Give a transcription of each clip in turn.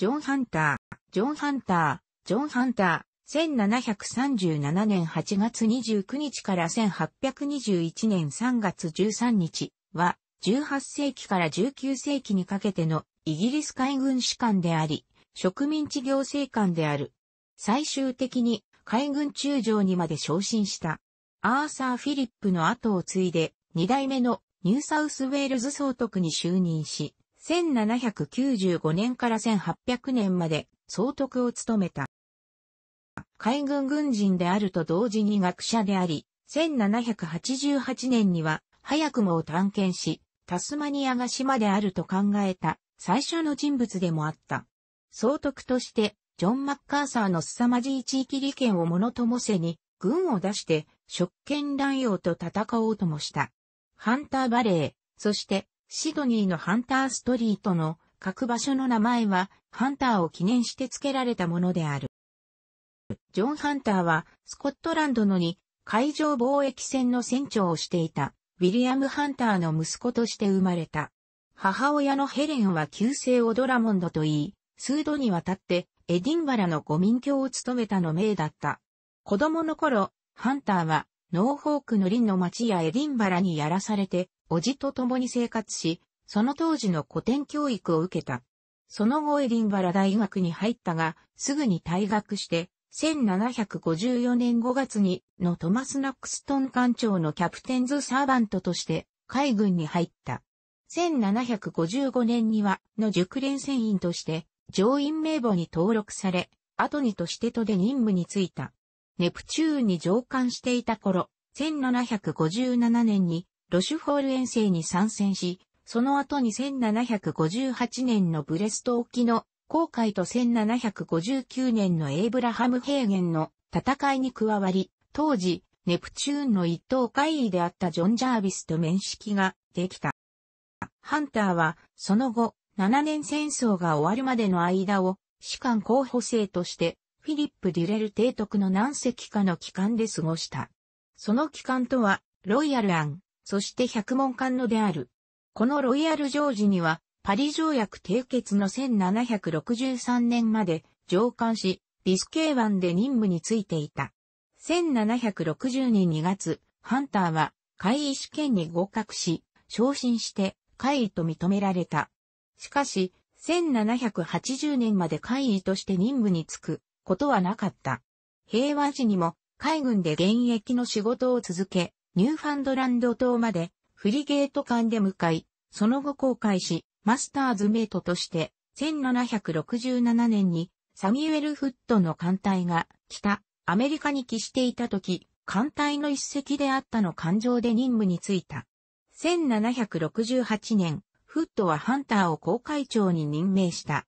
ジョン・ハンター、ジョン・ハンター、ジョン・ハンター、1737年8月29日から1821年3月13日は、18世紀から19世紀にかけてのイギリス海軍士官であり、植民地行政官である。最終的に海軍中将にまで昇進した。アーサー・フィリップの後を継いで、2代目のニューサウスウェールズ総督に就任し、1795年から1800年まで総督を務めた。海軍軍人であると同時に学者であり、1788年には早くもを探検し、タスマニアが島であると考えた最初の人物でもあった。総督として、ジョン・マッカーサーの凄まじい地域利権をものともせに、軍を出して、職権乱用と戦おうともした。ハンター・バレー、そして、シドニーのハンターストリートの各場所の名前は、ハンターを記念して付けられたものである。ジョン・ハンターは、スコットランドのに、海上貿易船の船長をしていた、ウィリアム・ハンターの息子として生まれた。母親のヘレンは旧姓をドラモンドと言い、数度にわたって、エディンバラの五民教を務めたの名だった。子供の頃、ハンターは、ノーホークの林の町やエディンバラにやらされて、叔父と共に生活し、その当時の古典教育を受けた。その後エディンバラ大学に入ったが、すぐに退学して、1754年5月にのトマス・ナックストン艦長のキャプテンズ・サーバントとして海軍に入った。1755年にはの熟練船員として乗員名簿に登録され、後にとしてとで任務に就いた。ネプチューンに乗艦していた頃、1757年にロシュフォール遠征に参戦し、その後に1758年のブレスト沖の航海と1759年のエイブラハム平原の戦いに加わり、当時、ネプチューンの一等会議であったジョン・ジャービスと面識ができた。ハンターは、その後、7年戦争が終わるまでの間を、士官候補生として、フィリップ・デュレル提督の何席かの機関で過ごした。その機関とは、ロイヤル・アン、そして百門官のである。このロイヤル・ジョージには、パリ条約締結の1763年まで上官し、ビスケー湾で任務についていた。1760年2月、ハンターは、会議試験に合格し、昇進して、会議と認められた。しかし、1780年まで会議として任務に就くことはなかった。平和時にも海軍で現役の仕事を続け、ニューファンドランド島までフリゲート艦で向かい、その後航海し、マスターズメイトとして、1767年にサミュエル・フットの艦隊が北アメリカに帰していた時、艦隊の一隻であったの艦上で任務に就いた。1768年、フットはハンターを公会長に任命した。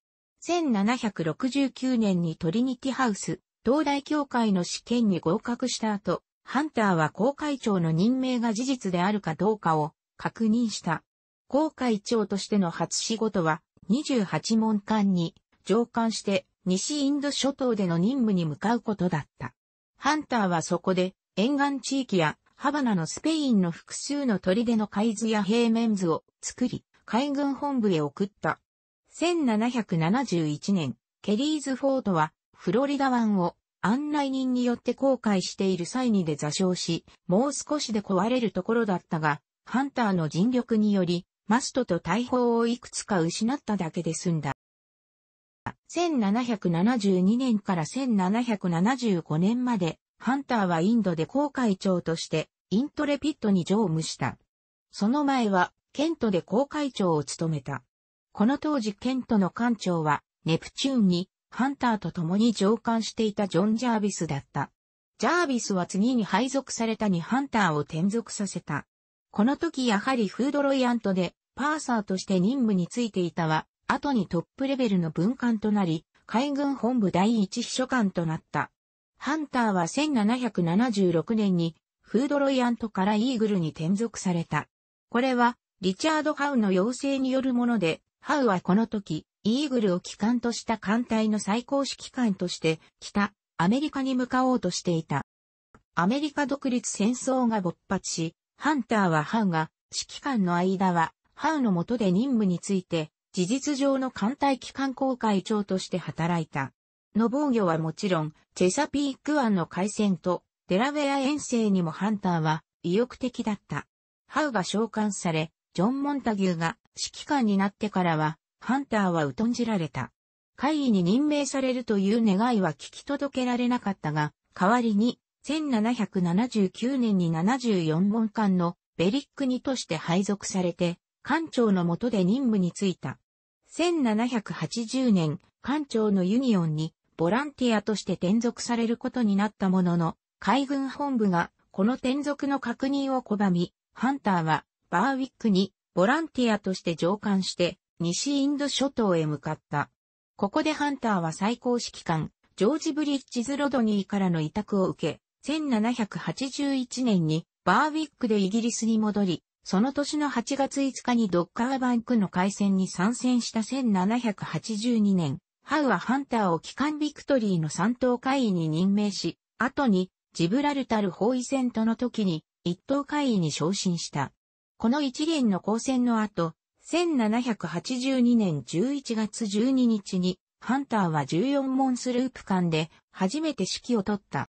1769年にトリニティハウス、東大協会の試験に合格した後、ハンターは公会長の任命が事実であるかどうかを確認した。公会長としての初仕事は28門間に上官して西インド諸島での任務に向かうことだった。ハンターはそこで沿岸地域やハバナのスペインの複数の砦の海図や平面図を作り、海軍本部へ送った。1771年、ケリーズフォートはフロリダ湾を案内人によって後悔している際にで座礁し、もう少しで壊れるところだったが、ハンターの尽力により、マストと大砲をいくつか失っただけで済んだ。1772年から1775年まで、ハンターはインドで航海長として、イントレピットに乗務した。その前は、ケントで航海長を務めた。この当時ケントの艦長は、ネプチューンに、ハンターと共に上官していたジョン・ジャービスだった。ジャービスは次に配属されたにハンターを転属させた。この時やはりフードロイアントで、パーサーとして任務についていたは、後にトップレベルの文官となり、海軍本部第一秘書官となった。ハンターは1776年に、フードロイアントからイーグルに転属された。これは、リチャード・ハウの要請によるもので、ハウはこの時、イーグルを機関とした艦隊の最高指揮官として北アメリカに向かおうとしていた。アメリカ独立戦争が勃発し、ハンターはハウが、指揮官の間は、ハウの下で任務について、事実上の艦隊機関公会長として働いた。の防御はもちろん、チェサピーク湾の海戦と、デラウェア遠征にもハンターは意欲的だった。ハウが召喚され、ジョン・モンタギューが指揮官になってからは、ハンターは疎んじられた。会議に任命されるという願いは聞き届けられなかったが、代わりに、1779年に74門間のベリックにとして配属されて、艦長の下で任務に就いた。1780年、艦長のユニオンにボランティアとして転属されることになったものの、海軍本部がこの転属の確認を拒み、ハンターはバーウィックにボランティアとして上官して西インド諸島へ向かった。ここでハンターは最高指揮官、ジョージ・ブリッジズ・ロドニーからの委託を受け、1781年にバーウィックでイギリスに戻り、その年の8月5日にドッカーバンクの海戦に参戦した1782年、ハウはハンターを機関ビクトリーの三等会員に任命し、後にジブラルタル包囲戦との時に一等会員に昇進した。この一連の交戦の後、1782年11月12日に、ハンターは14門スループ艦で初めて指揮を取った。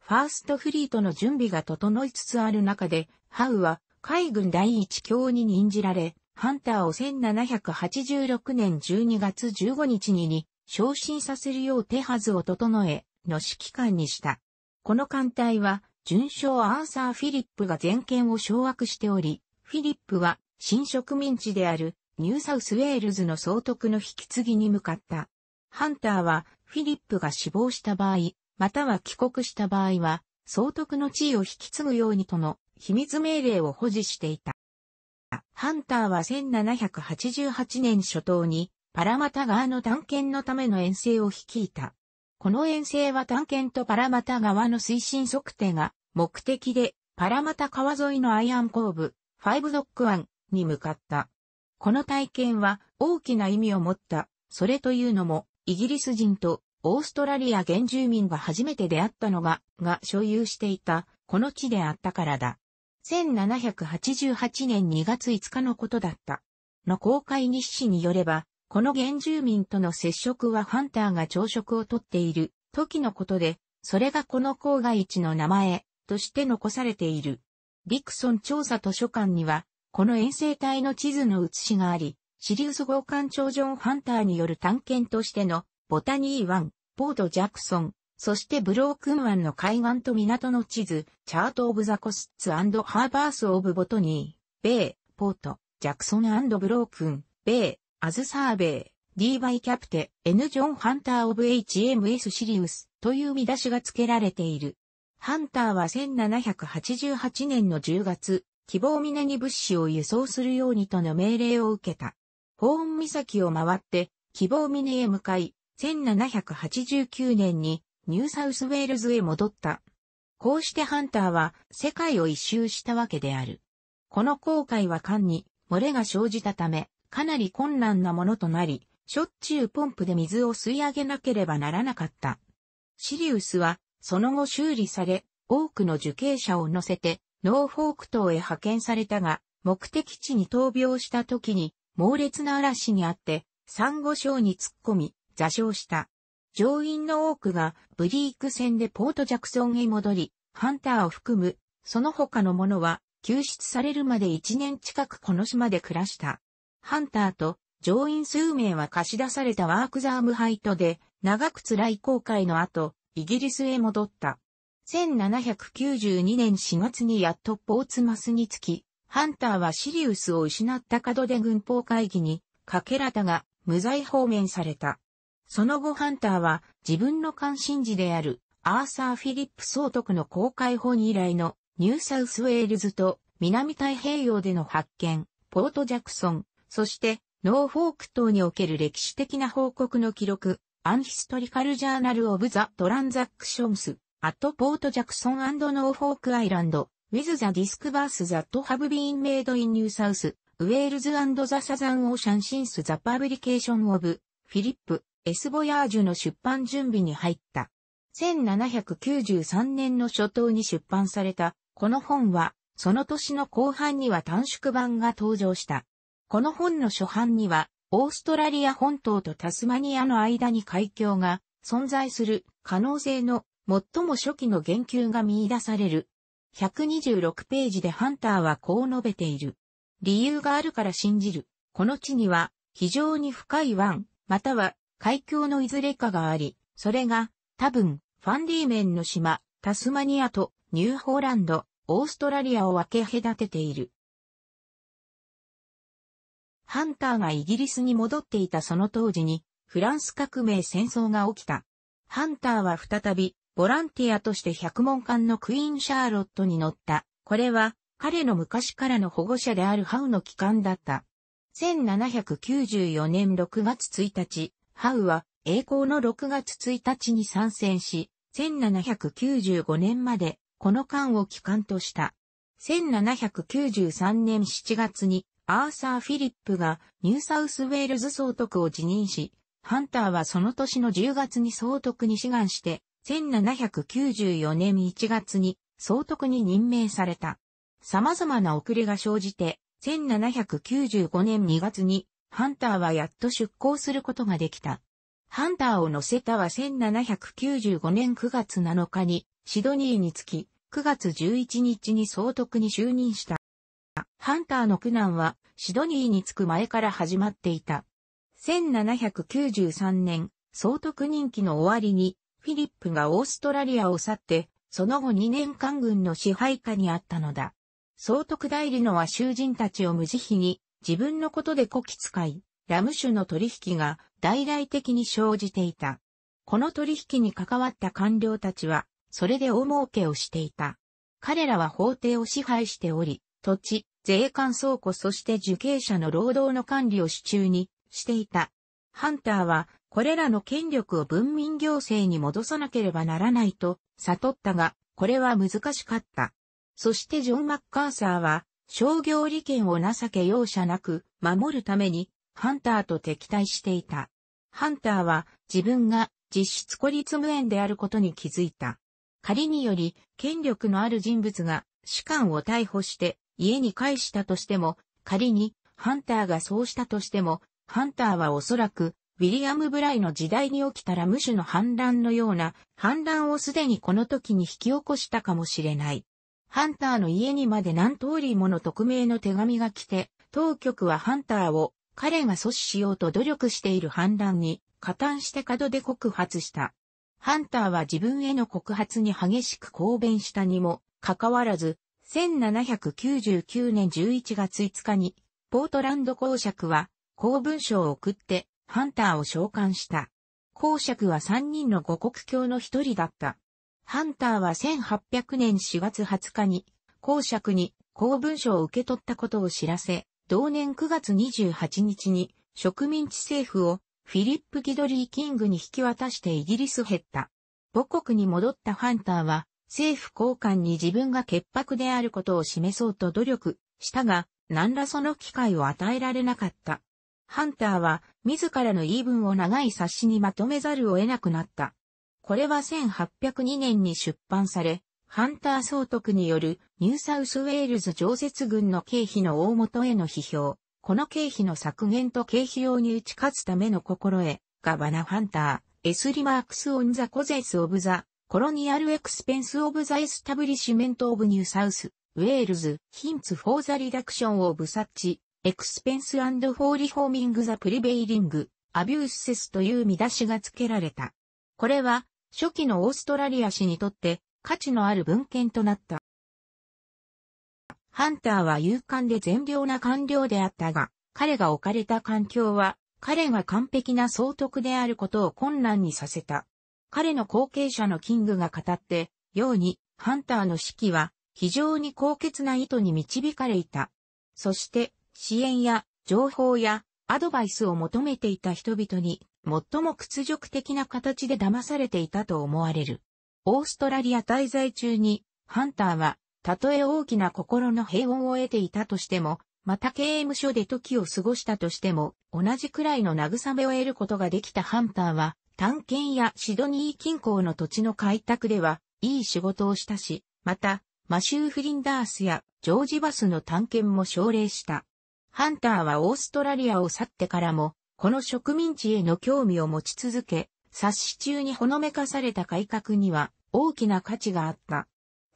ファーストフリートの準備が整いつつある中で、ハウは海軍第一強に任じられ、ハンターを1786年12月15日にに昇進させるよう手はずを整え、の指揮官にした。この艦隊は、巡将アーサー・フィリップが全権を掌握しており、フィリップは新植民地であるニューサウスウェールズの総督の引き継ぎに向かった。ハンターはフィリップが死亡した場合、または帰国した場合は、総督の地位を引き継ぐようにとの秘密命令を保持していた。ハンターは1788年初頭にパラマタ川の探検のための遠征を率いた。この遠征は探検とパラマタ川の推進測定が目的でパラマタ川沿いのアイアンコーブ、ファイブドック湾、に向かった。この体験は大きな意味を持った。それというのも、イギリス人とオーストラリア原住民が初めて出会ったのが、が所有していた、この地であったからだ。1788年2月5日のことだった。の公開日誌によれば、この原住民との接触はハンターが朝食をとっている時のことで、それがこの郊外地の名前として残されている。ディクソン調査図書館には、この遠征隊の地図の写しがあり、シリウス号艦長ジョン・ハンターによる探検としての、ボタニー湾、ポート・ジャクソン、そしてブロークン湾の海岸と港の地図、チャート・オブ・ザ・コスッツ・ハーバース・オブ・ボトニー、ベイ、ポート、ジャクソンブロークン、ベイ、アズ・サーベイ、D バイキャプテ、N ジョン・ハンター・オブ・ HMS シリウスという見出しが付けられている。ハンターは1788年の10月、希望峰に物資を輸送するようにとの命令を受けた。ホーン岬を回って、希望峰へ向かい、1789年にニューサウスウェールズへ戻った。こうしてハンターは世界を一周したわけである。この航海は間に漏れが生じたため、かなり困難なものとなり、しょっちゅうポンプで水を吸い上げなければならなかった。シリウスは、その後修理され、多くの受刑者を乗せて、ノーフォーク島へ派遣されたが、目的地に闘病した時に、猛烈な嵐にあって、珊瑚礁に突っ込み、座礁した。乗員の多くがブリーク船でポートジャクソンへ戻り、ハンターを含む、その他の者は、救出されるまで1年近くこの島で暮らした。ハンターと乗員数名は貸し出されたワークザームハイトで、長く辛い航海の後、イギリスへ戻った。1792年4月にやっとポーツマスに着き、ハンターはシリウスを失った角で軍法会議にかけらたが無罪放免された。その後ハンターは自分の関心事であるアーサー・フィリップ総督の公開法に以来のニューサウスウェールズと南太平洋での発見、ポート・ジャクソン、そしてノーフォーク島における歴史的な報告の記録、アンヒストリカルジャーナル・オブ・ザ・トランザクションスアットポートジャクソンノーフォークアイランド、ウィズザディスクバースザットハブビーンメイドインニューサウス、ウェールズザサザンオーシャンシンスザパブリケーションオブ、フィリップ、エスボヤージュの出版準備に入った。1793年の初頭に出版された、この本は、その年の後半には短縮版が登場した。この本の初版には、オーストラリア本島とタスマニアの間に海峡が存在する可能性の最も初期の言及が見出される。126ページでハンターはこう述べている。理由があるから信じる。この地には非常に深い湾、または海峡のいずれかがあり、それが多分ファンディーメンの島、タスマニアとニューホーランド、オーストラリアを分け隔てている。ハンターがイギリスに戻っていたその当時にフランス革命戦争が起きた。ハンターは再びボランティアとして百問館のクイーン・シャーロットに乗った。これは、彼の昔からの保護者であるハウの帰還だった。1794年6月1日、ハウは栄光の6月1日に参戦し、1795年までこの間を帰還とした。1793年7月にアーサー・フィリップがニューサウスウェールズ総督を辞任し、ハンターはその年の10月に総督に志願して1794年1月に総督に任命された。様々な遅れが生じて、1795年2月にハンターはやっと出港することができた。ハンターを乗せたは1795年9月7日にシドニーに着き、9月11日に総督に就任した。ハンターの苦難はシドニーに着く前から始まっていた。1793年、総督任期の終わりにフィリップがオーストラリアを去って、その後2年間軍の支配下にあったのだ。総督代理のは囚人たちを無慈悲に、自分のことでこき使い、ラム酒の取引が大々的に生じていた。この取引に関わった官僚たちは、それで大儲けをしていた。彼らは法廷を支配しており、土地、税関倉庫そして受刑者の労働の管理を手中にしていた。ハンターはこれらの権力を文民行政に戻さなければならないと悟ったが、これは難しかった。そしてジョン・マッカーサーは、商業利権を情け容赦なく守るために、ハンターと敵対していた。ハンターは自分が実質孤立無縁であることに気づいた。仮により、権力のある人物が士官を逮捕して家に帰したとしても、仮にハンターがそうしたとしても、ハンターはおそらくウィリアム・ブライの時代に起きたら無種の反乱のような反乱をすでにこの時に引き起こしたかもしれない。ハンターの家にまで何通りもの匿名の手紙が来て、当局はハンターを彼が阻止しようと努力している反乱に加担して角で告発した。ハンターは自分への告発に激しく抗弁したにもかかわらず、1799年11月5日にポートランド公爵は公文書を送ってハンターを召喚した。公爵は三人の五国教の一人だった。ハンターは1800年4月20日に、公爵に公文書を受け取ったことを知らせ、同年9月28日に植民地政府をフィリップ・ギドリー・キングに引き渡してイギリス減った。母国に戻ったハンターは政府公換に自分が潔白であることを示そうと努力したが、何らその機会を与えられなかった。ハンターは自らの言い分を長い冊子にまとめざるを得なくなった。これは1802年に出版され、ハンター総督によるニューサウスウェールズ常設軍の経費の大元への批評、この経費の削減と経費用に打ち勝つための心得、ガバナ・ハンター、エスリマークス・オン・ザ・コゼス・オブ・ザ・コロニアル・エクスペンス・オブ・ザ・エスタブリシメント・オブ・ニューサウス、ウェールズ、ヒンツ・フォー・ザ・リダクション・オブ・サッチ、エクスペンスフォーリフォーミングザプリベイリング、アビュースセスという見出しが付けられた。これは、初期のオーストラリア史にとって価値のある文献となった。ハンターは勇敢で善良な官僚であったが、彼が置かれた環境は、彼が完璧な総督であることを困難にさせた。彼の後継者のキングが語って、ように、ハンターの指揮は、非常に高潔な意図に導かれいた。そして、支援や情報やアドバイスを求めていた人々に最も屈辱的な形で騙されていたと思われる。オーストラリア滞在中にハンターはたとえ大きな心の平穏を得ていたとしても、また刑務所で時を過ごしたとしても、同じくらいの慰めを得ることができたハンターは、探検やシドニー近郊の土地の開拓では、いい仕事をしたし、また、マシュー・フリンダースやジョージ・バスの探検も奨励した。ハンターはオーストラリアを去ってからも、この植民地への興味を持ち続け、冊子中にほのめかされた改革には大きな価値があった。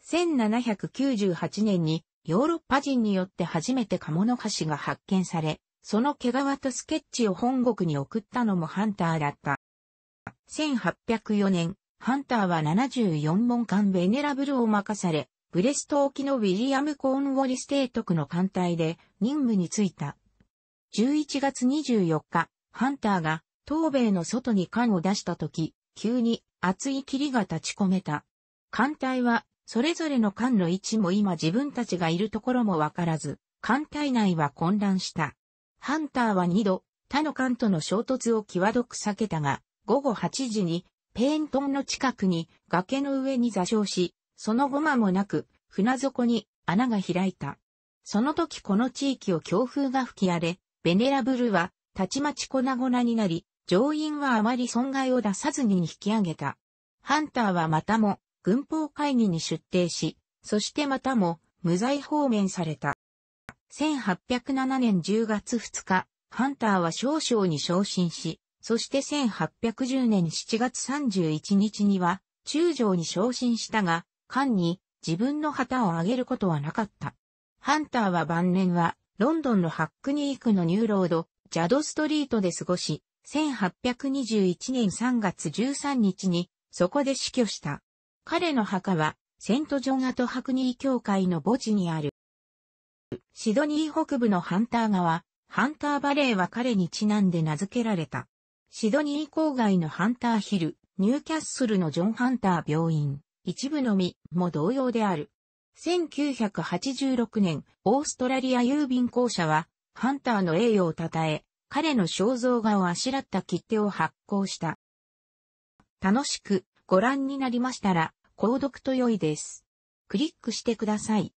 1798年にヨーロッパ人によって初めてカモノハシが発見され、その毛皮とスケッチを本国に送ったのもハンターだった。1804年、ハンターは74門間ベネラブルを任され、ブレスト沖のウィリアム・コーンウォリス提督の艦隊で任務に就いた。11月24日、ハンターが東米の外に艦を出した時、急に厚い霧が立ち込めた。艦隊は、それぞれの艦の位置も今自分たちがいるところもわからず、艦隊内は混乱した。ハンターは二度、他の艦との衝突を際どく避けたが、午後8時に、ペーントンの近くに崖の上に座礁し、その後間もなく、船底に穴が開いた。その時この地域を強風が吹き荒れ、ベネラブルは、たちまち粉々になり、乗員はあまり損害を出さずに引き上げた。ハンターはまたも、軍法会議に出廷し、そしてまたも、無罪放免された。1807年10月2日、ハンターは少将に昇進し、そして1810年7月31日には、中将に昇進したが、間に自分の旗を上げることはなかった。ハンターは晩年はロンドンのハックニー区のニューロード、ジャドストリートで過ごし、1821年3月13日にそこで死去した。彼の墓はセントジョンアトハクニー教会の墓地にある。シドニー北部のハンター川、ハンターバレーは彼にちなんで名付けられた。シドニー郊外のハンターヒル、ニューキャッスルのジョンハンター病院、一部のみも同様である。1986年、オーストラリア郵便公社は、ハンターの栄誉を称え、彼の肖像画をあしらった切手を発行した。楽しくご覧になりましたら、購読と良いです。クリックしてください。